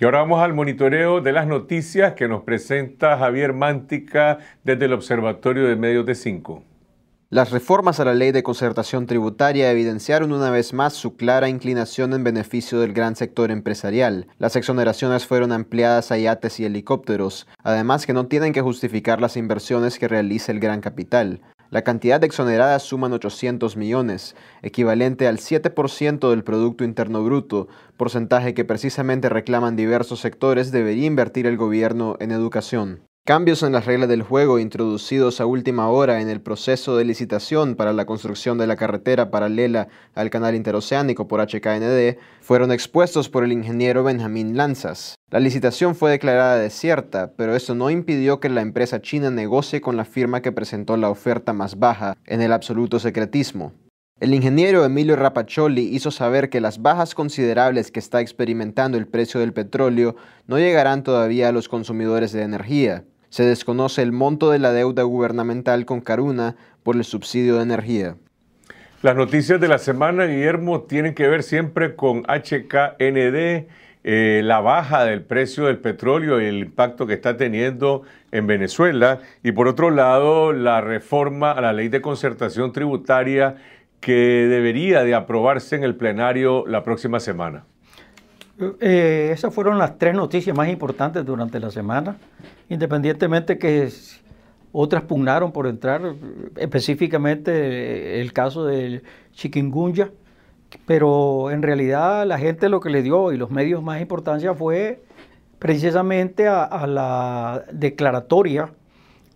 Y ahora vamos al monitoreo de las noticias que nos presenta Javier Mántica desde el Observatorio de Medios de Cinco. Las reformas a la ley de concertación tributaria evidenciaron una vez más su clara inclinación en beneficio del gran sector empresarial. Las exoneraciones fueron ampliadas a yates y helicópteros, además que no tienen que justificar las inversiones que realiza el gran capital. La cantidad exonerada suman 800 millones, equivalente al 7% del Producto Interno Bruto, porcentaje que precisamente reclaman diversos sectores debería invertir el gobierno en educación. Cambios en las reglas del juego introducidos a última hora en el proceso de licitación para la construcción de la carretera paralela al canal interoceánico por HKND fueron expuestos por el ingeniero Benjamín Lanzas. La licitación fue declarada desierta, pero eso no impidió que la empresa china negocie con la firma que presentó la oferta más baja, en el absoluto secretismo. El ingeniero Emilio Rapacholi hizo saber que las bajas considerables que está experimentando el precio del petróleo no llegarán todavía a los consumidores de energía. Se desconoce el monto de la deuda gubernamental con Caruna por el subsidio de energía. Las noticias de la semana, Guillermo, tienen que ver siempre con HKND eh, la baja del precio del petróleo y el impacto que está teniendo en Venezuela. Y por otro lado, la reforma a la ley de concertación tributaria que debería de aprobarse en el plenario la próxima semana. Eh, esas fueron las tres noticias más importantes durante la semana, independientemente que otras pugnaron por entrar, específicamente el caso del chiquingunya, pero en realidad la gente lo que le dio y los medios más importancia fue precisamente a, la declaratoria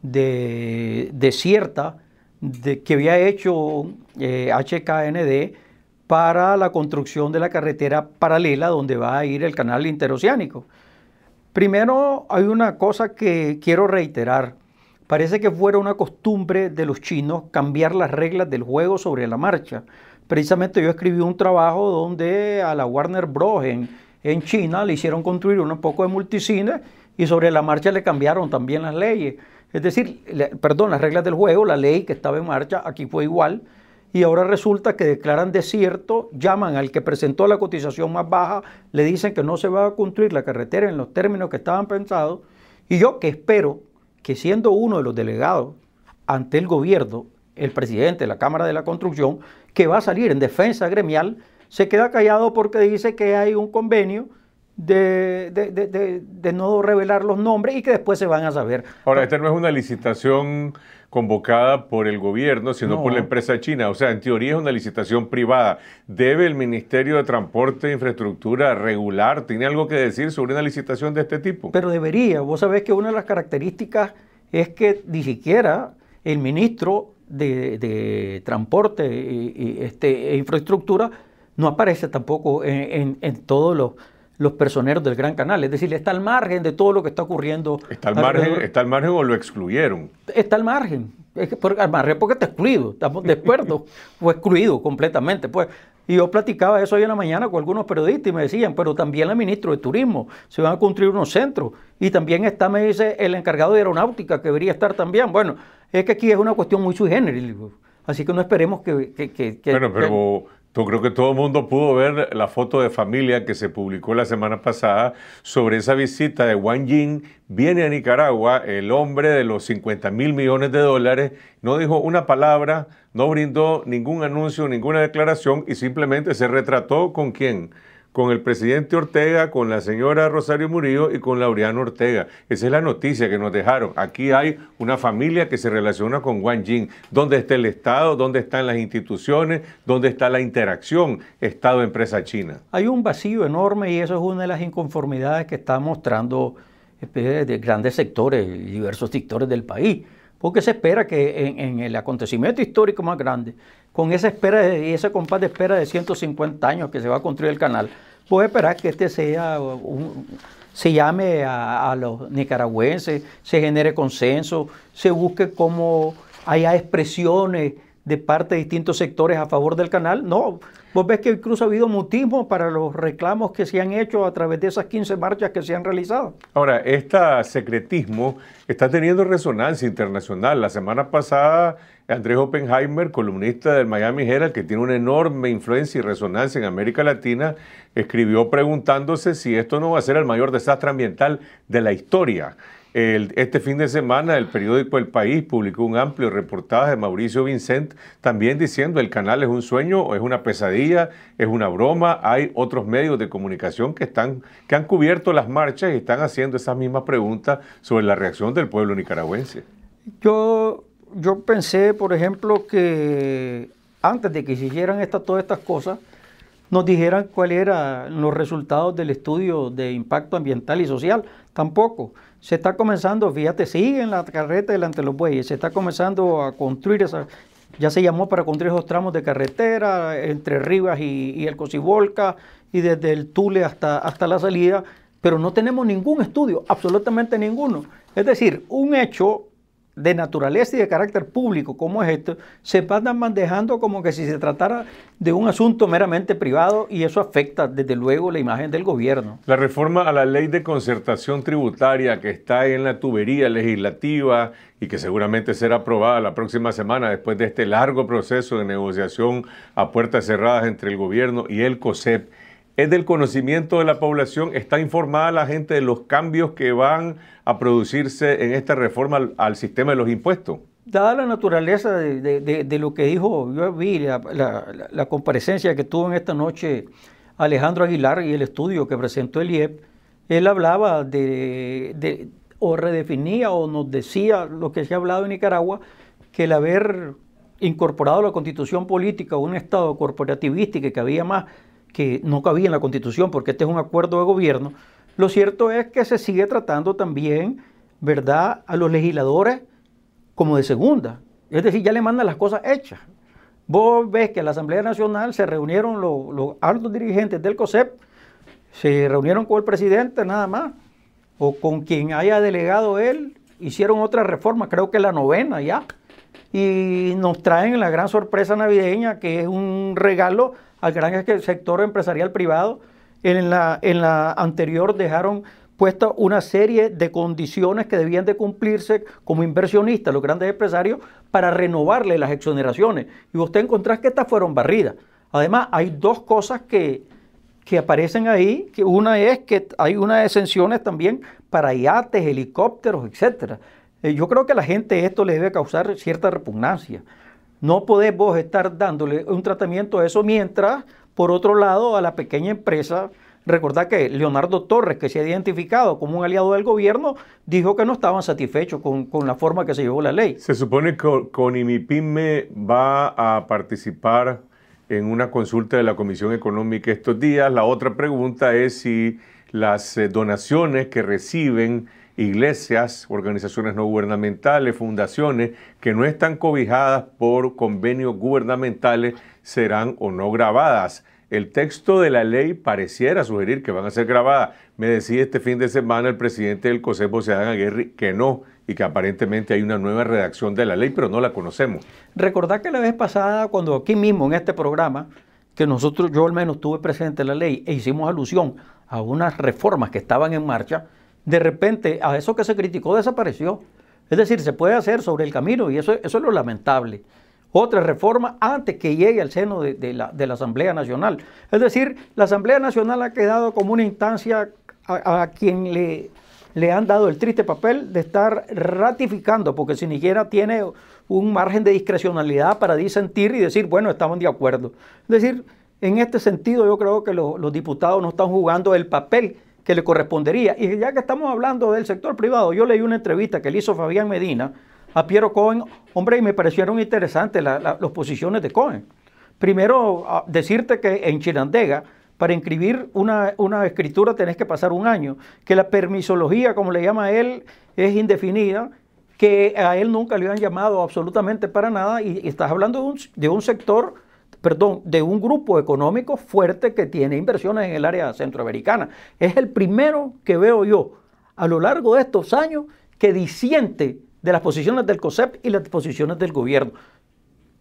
de, de cierta que había hecho HKND eh, para la construcción de la carretera paralela donde va a ir el canal interoceánico. Primero hay una cosa que quiero reiterar. Parece que fuera una costumbre de los chinos cambiar las reglas del juego sobre la marcha precisamente yo escribí un trabajo donde a la Warner Bros. en, China le hicieron construir un poco de multicines y sobre la marcha le cambiaron también las leyes. Es decir, perdón, las reglas del juego, la ley que estaba en marcha, aquí fue igual. Y ahora resulta que declaran desierto, llaman al que presentó la cotización más baja, le dicen que no se va a construir la carretera en los términos que estaban pensados. Y yo que espero que siendo uno de los delegados ante el gobierno el presidente de la Cámara de la Construcción, que va a salir en defensa gremial, se queda callado porque dice que hay un convenio de, no revelar los nombres y que después se van a saber. Ahora, esta no es una licitación convocada por el gobierno, sino por la empresa china. O sea, en teoría es una licitación privada. ¿Debe el Ministerio de Transporte e Infraestructura regular? ¿Tiene algo que decir sobre una licitación de este tipo? Pero debería. Vos sabés que una de las características es que ni siquiera el ministro de, transporte y, este, e infraestructura no aparece tampoco en, en, todos los, los, personeros del Gran Canal. Es decir, está al margen de todo lo que está ocurriendo. Está al margen, está al margen o lo excluyeron. Está al margen. Es al margen porque está excluido, estamos de acuerdo, o excluido completamente. Pues y yo platicaba eso hoy en la mañana con algunos periodistas y me decían, pero también la ministro de Turismo, se van a construir unos centros. Y también está, me dice, el encargado de aeronáutica, que debería estar también. Bueno, es que aquí es una cuestión muy sui Así que no esperemos que... que, bueno, pero yo creo que todo el mundo pudo ver la foto de familia que se publicó la semana pasada sobre esa visita de Wang Yin, Viene a Nicaragua el hombre de los 50 mil millones de dólares. No dijo una palabra, no brindó ningún anuncio, ninguna declaración y simplemente se retrató con quién? con el presidente Ortega, con la señora Rosario Murillo y con Laureano Ortega. Esa es la noticia que nos dejaron. Aquí hay una familia que se relaciona con Wang Jing. ¿Dónde está el Estado? ¿Dónde están las instituciones? ¿Dónde está la interacción Estado-empresa china? Hay un vacío enorme y eso es una de las inconformidades que está mostrando eh, de grandes sectores, diversos sectores del país porque se espera que en, el acontecimiento histórico más grande, con esa espera y ese compás de espera de 150 años que se va a construir el canal, puede esperar que este sea se llame a, los nicaragüenses, se genere consenso, se busque cómo haya expresiones de parte de distintos sectores a favor del canal. No, vos ves que incluso ha habido mutismo para los reclamos que se han hecho a través de esas 15 marchas que se han realizado. Ahora, este secretismo está teniendo resonancia internacional. La semana pasada, Andrés Oppenheimer, columnista del Miami Herald, que tiene una enorme influencia y resonancia en América Latina, escribió preguntándose si esto no va a ser el mayor desastre ambiental de la historia este fin de semana el periódico El País publicó un amplio reportaje de Mauricio Vincent también diciendo el canal es un sueño, es una pesadilla, es una broma. Hay otros medios de comunicación que, están, que han cubierto las marchas y están haciendo esas mismas preguntas sobre la reacción del pueblo nicaragüense. Yo, yo pensé, por ejemplo, que antes de que se hicieran todas estas cosas, nos dijeran cuáles eran los resultados del estudio de impacto ambiental y social, tampoco. Se está comenzando, fíjate, siguen la carreta delante de los bueyes, se está comenzando a construir esa, ya se llamó para construir esos tramos de carretera entre Rivas y, y el Cosibolca y desde el Tule hasta, hasta la salida, pero no tenemos ningún estudio, absolutamente ninguno. Es decir, un hecho de naturaleza y de carácter público como es esto, se van manejando como que si se tratara de un asunto meramente privado y eso afecta desde luego la imagen del gobierno. La reforma a la ley de concertación tributaria que está en la tubería legislativa y que seguramente será aprobada la próxima semana después de este largo proceso de negociación a puertas cerradas entre el gobierno y el COSEP es del conocimiento de la población, está informada la gente de los cambios que van a producirse en esta reforma al, sistema de los impuestos. Dada la naturaleza de, lo que dijo, yo vi la, comparecencia que tuvo en esta noche Alejandro Aguilar y el estudio que presentó el IEP, él hablaba de, o redefinía o nos decía lo que se ha hablado en Nicaragua, que el haber incorporado a la constitución política un Estado corporativista que había más que no cabía en la Constitución porque este es un acuerdo de gobierno, lo cierto es que se sigue tratando también, ¿verdad?, a los legisladores como de segunda. Es decir, ya le mandan las cosas hechas. Vos ves que en la Asamblea Nacional se reunieron los, los altos dirigentes del COSEP, se reunieron con el presidente nada más, o con quien haya delegado él, hicieron otra reforma, creo que la novena ya, y nos traen la gran sorpresa navideña, que es un regalo al gran sector empresarial privado. En la, en la anterior dejaron puesta una serie de condiciones que debían de cumplirse como inversionistas los grandes empresarios para renovarle las exoneraciones. Y usted encontrás que estas fueron barridas. Además, hay dos cosas que, aparecen ahí, que una es que hay unas exenciones también para yates, helicópteros, etcétera. Eh, yo creo que a la gente esto les debe causar cierta repugnancia. No podés vos estar dándole un tratamiento a eso mientras, por otro lado, a la pequeña empresa, recordad que Leonardo Torres, que se ha identificado como un aliado del gobierno, dijo que no estaban satisfechos con, la forma que se llevó la ley. Se supone que con Imipyme va a participar en una consulta de la Comisión Económica estos días. La otra pregunta es si las eh, donaciones que reciben iglesias, organizaciones no gubernamentales, fundaciones que no están cobijadas por convenios gubernamentales serán o no grabadas. El texto de la ley pareciera sugerir que van a ser grabadas. Me decía este fin de semana el presidente del COSEPO, Seán Aguirre, que no, y que aparentemente hay una nueva redacción de la ley, pero no la conocemos. Recordad que la vez pasada, cuando aquí mismo en este programa, que nosotros, yo al menos tuve presente la ley e hicimos alusión a unas reformas que estaban en marcha, de repente a eso que se criticó desapareció. Es decir, se puede hacer sobre el camino y eso, es lo lamentable. Otra reforma antes que llegue al seno de, la, Asamblea Nacional. Es decir, la Asamblea Nacional ha quedado como una instancia a, quien le, le han dado el triste papel de estar ratificando, porque si ni siquiera tiene un margen de discrecionalidad para disentir y decir, bueno, estamos de acuerdo. Es decir, en este sentido yo creo que los diputados no están jugando el papel que le correspondería. Y ya que estamos hablando del sector privado, yo leí una entrevista que le hizo Fabián Medina a Piero Cohen, hombre, y me parecieron interesantes las posiciones de Cohen. Primero, decirte que en Chinandega, para inscribir una, escritura tenés que pasar un año, que la permisología, como le llama él, es indefinida, que a él nunca le han llamado absolutamente para nada, y, y estás hablando de un, de un sector perdón, de un grupo económico fuerte que tiene inversiones en el área centroamericana. Es el primero que veo yo a lo largo de estos años que disiente de las posiciones del COSEP y las posiciones del gobierno.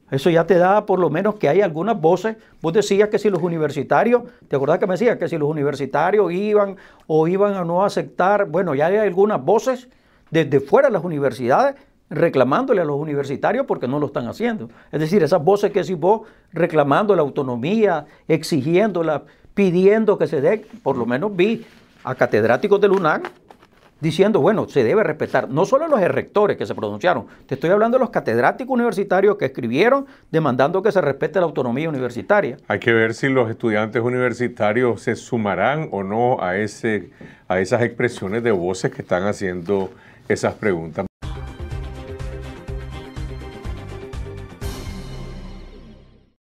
Eso ya te da por lo menos que hay algunas voces. Vos decías que si los universitarios, ¿te acordás que me decías que si los universitarios iban o iban a no aceptar? Bueno, ya hay algunas voces desde fuera de las universidades reclamándole a los universitarios porque no lo están haciendo. Es decir, esas voces que si vos reclamando la autonomía, exigiéndola, pidiendo que se dé, por lo menos vi a catedráticos de UNAM diciendo, bueno, se debe respetar, no solo los rectores que se pronunciaron, te estoy hablando de los catedráticos universitarios que escribieron demandando que se respete la autonomía universitaria. Hay que ver si los estudiantes universitarios se sumarán o no a, ese, a esas expresiones de voces que están haciendo esas preguntas.